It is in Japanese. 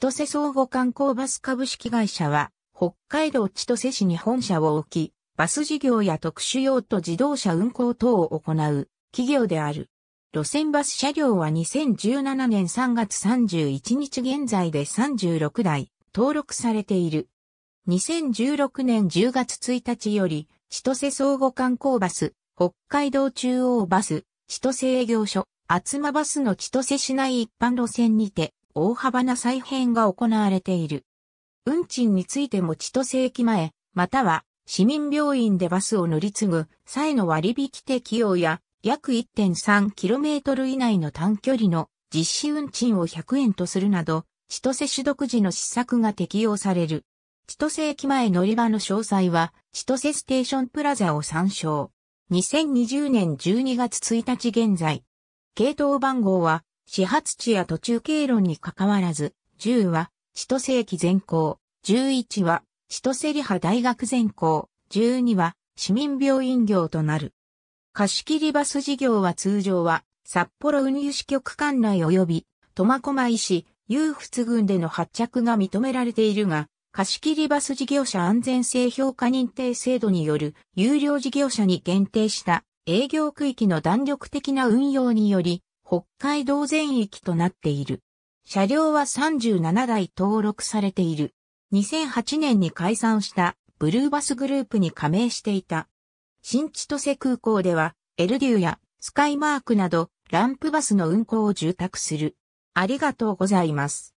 千歳総合観光バス株式会社は、北海道千歳市に本社を置き、バス事業や特殊用途自動車運行等を行う企業である。路線バス車両は2017年3月31日現在で36台登録されている。2016年10月1日より、千歳相互観光バス、北海道中央バス、千歳営業所、厚間バスの千歳市内一般路線にて、大幅な再編が行われている。運賃についても千歳駅前、または市民病院でバスを乗り継ぐ際の割引適用や約 1.3km 以内の短距離の実施運賃を100円とするなど、千歳市独自の施策が適用される。千歳駅前乗り場の詳細は、千歳ステーションプラザを参照。2020年12月1日現在。系統番号は始発地や途中経路に関わらず、10は、千歳駅全校、11は、千歳理派大学全校、12は、市民病院業となる。貸切バス事業は通常は、札幌運輸支局管内及び、苫小牧市、有仏郡での発着が認められているが、貸切バス事業者安全性評価認定制度による有料事業者に限定した営業区域の弾力的な運用により、北海道全域となっている。車両は37台登録されている。2008年に解散したブルーバスグループに加盟していた。新千歳空港では、エルデューやスカイマークなどランプバスの運行を住宅する。ありがとうございます。